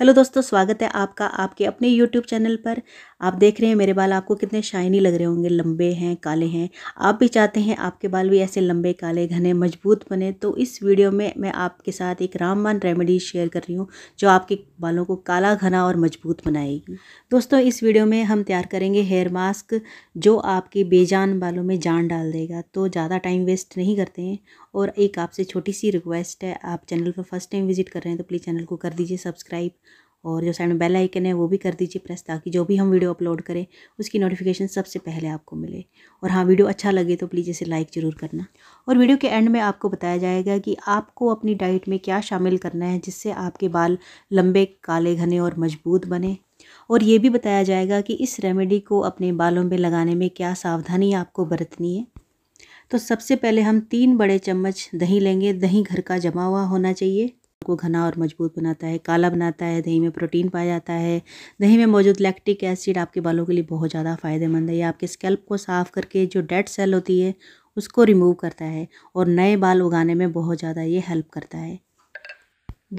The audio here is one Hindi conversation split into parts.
हेलो दोस्तों स्वागत है आपका आपके अपने यूट्यूब चैनल पर आप देख रहे हैं मेरे बाल आपको कितने शाइनी लग रहे होंगे लंबे हैं काले हैं आप भी चाहते हैं आपके बाल भी ऐसे लंबे काले घने मजबूत बने तो इस वीडियो में मैं आपके साथ एक रामबान रेमेडी शेयर कर रही हूँ जो आपके बालों को काला घना और मजबूत बनाएगी दोस्तों इस वीडियो में हम तैयार करेंगे हेयर मास्क जो आपके बेजान बालों में जान डाल देगा तो ज़्यादा टाइम वेस्ट नहीं करते हैं और एक आपसे छोटी सी रिक्वेस्ट है आप चैनल पर फर्स्ट टाइम विजिट कर रहे हैं तो प्लीज़ चैनल को कर दीजिए सब्सक्राइब और जो साइड में बेल आइकन है वो भी कर दीजिए प्रेस ताकि जो भी हम वीडियो अपलोड करें उसकी नोटिफिकेशन सबसे पहले आपको मिले और हाँ वीडियो अच्छा लगे तो प्लीज़ इसे लाइक ज़रूर करना और वीडियो के एंड में आपको बताया जाएगा कि आपको अपनी डाइट में क्या शामिल करना है जिससे आपके बाल लंबे काले घने और मजबूत बने और ये भी बताया जाएगा कि इस रेमेडी को अपने बालों में लगाने में क्या सावधानी आपको बरतनी है तो सबसे पहले हम तीन बड़े चम्मच दही लेंगे दही घर का जमा हुआ होना चाहिए को घना और मजबूत बनाता है काला बनाता है दही में प्रोटीन पाया जाता है दही में मौजूद लैक्टिक एसिड आपके बालों के लिए बहुत ज़्यादा फ़ायदेमंद है ये आपके स्कैल्प को साफ़ करके जो डेड सेल होती है उसको रिमूव करता है और नए बाल उगाने में बहुत ज़्यादा ये हेल्प करता है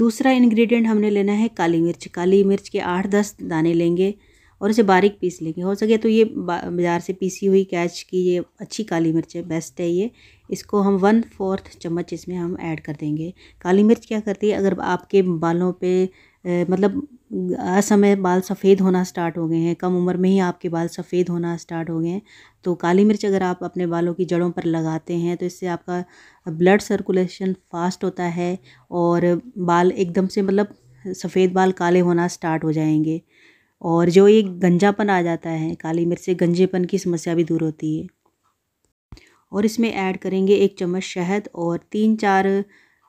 दूसरा इन्ग्रीडियंट हमने लेना है काली मिर्च काली मिर्च के आठ दस दाने लेंगे और इसे बारीक पीस लेंगे हो सके तो ये बाज़ार से पीसी हुई कैच की ये अच्छी काली मिर्च है बेस्ट है ये इसको हम वन फोर्थ चम्मच इसमें हम ऐड कर देंगे काली मिर्च क्या करती है अगर आपके बालों पे मतलब असमय बाल सफ़ेद होना स्टार्ट हो गए हैं कम उम्र में ही आपके बाल सफ़ेद होना स्टार्ट हो गए हैं तो काली मिर्च अगर आप अपने बालों की जड़ों पर लगाते हैं तो इससे आपका ब्लड सर्कुलेशन फास्ट होता है और बाल एकदम से मतलब सफ़ेद बाल काले होना स्टार्ट हो जाएंगे और जो ये गंजापन आ जाता है काली मिर्च से गंजेपन की समस्या भी दूर होती है और इसमें ऐड करेंगे एक चम्मच शहद और तीन चार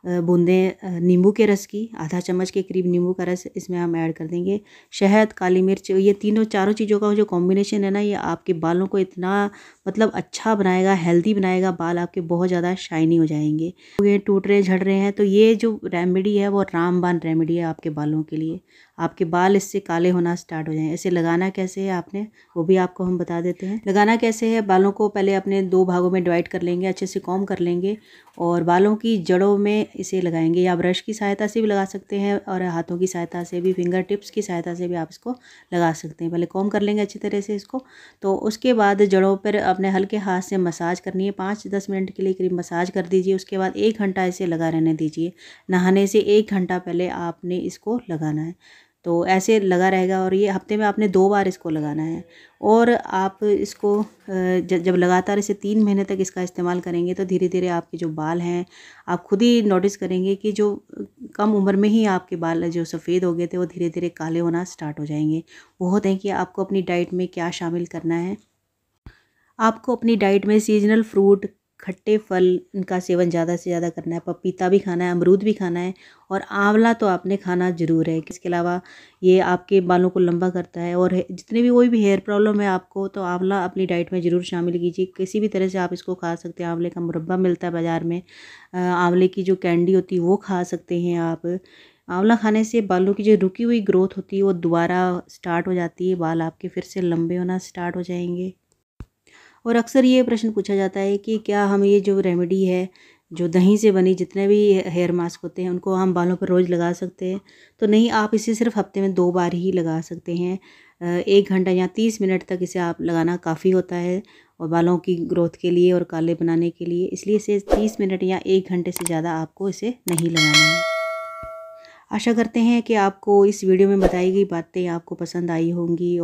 बूंदें नींबू के रस की आधा चम्मच के करीब नींबू का रस इसमें हम ऐड कर देंगे शहद काली मिर्च ये तीनों चारों चीज़ों का जो कॉम्बिनेशन है ना ये आपके बालों को इतना मतलब अच्छा बनाएगा हेल्दी बनाएगा बाल आपके बहुत ज़्यादा शाइनी हो जाएंगे ये टूट रहे झड़ रहे हैं तो ये जो रेमेडी है वो रामबान रेमेडी है आपके बालों के लिए आपके बाल इससे काले होना स्टार्ट हो जाएँ इसे लगाना कैसे है आपने वो भी आपको हम बता देते हैं लगाना कैसे है बालों को पहले अपने दो भागों में डिवाइड कर लेंगे अच्छे से कॉम कर लेंगे और बालों की जड़ों में इसे लगाएंगे या ब्रश की सहायता से भी लगा सकते हैं और हाथों की सहायता से भी फिंगर टिप्स की सहायता से भी आप इसको लगा सकते हैं पहले कॉम कर लेंगे अच्छी तरह से इसको तो उसके बाद जड़ों पर अपने हल्के हाथ से मसाज करनी है पाँच दस मिनट के लिए करीब मसाज कर दीजिए उसके बाद एक घंटा इसे लगा रहने दीजिए नहाने से एक घंटा पहले आपने इसको लगाना है तो ऐसे लगा रहेगा और ये हफ्ते में आपने दो बार इसको लगाना है और आप इसको जब लगातार इसे तीन महीने तक इसका इस्तेमाल करेंगे तो धीरे धीरे आपके जो बाल हैं आप खुद ही नोटिस करेंगे कि जो कम उम्र में ही आपके बाल जो सफ़ेद हो गए थे वो धीरे धीरे काले होना स्टार्ट हो जाएंगे वो होते हैं कि आपको अपनी डाइट में क्या शामिल करना है आपको अपनी डाइट में सीजनल फ्रूट खट्टे फल इनका सेवन ज़्यादा से ज़्यादा करना है पपीता भी खाना है अमरूद भी खाना है और आंवला तो आपने खाना ज़रूर है इसके अलावा ये आपके बालों को लंबा करता है और जितने भी कोई भी हेयर प्रॉब्लम है आपको तो आंवला अपनी डाइट में ज़रूर शामिल कीजिए किसी भी तरह से आप इसको खा सकते हैं आंवले का मुरब्बा मिलता है बाज़ार में आंवले की जो कैंडी होती है वो खा सकते हैं आप आंवला खाने से बालों की जो रुकी हुई ग्रोथ होती है वो दोबारा स्टार्ट हो जाती है बाल आपके फिर से लंबे होना स्टार्ट हो जाएंगे और अक्सर ये प्रश्न पूछा जाता है कि क्या हम ये जो रेमेडी है जो दही से बनी जितने भी हेयर मास्क होते हैं उनको हम बालों पर रोज़ लगा सकते हैं तो नहीं आप इसे सिर्फ हफ्ते में दो बार ही लगा सकते हैं एक घंटा या तीस मिनट तक इसे आप लगाना काफ़ी होता है और बालों की ग्रोथ के लिए और काले बनाने के लिए इसलिए इसे तीस मिनट या एक घंटे से ज़्यादा आपको इसे नहीं लगाना है आशा करते हैं कि आपको इस वीडियो में बताई गई बातें आपको पसंद आई होंगी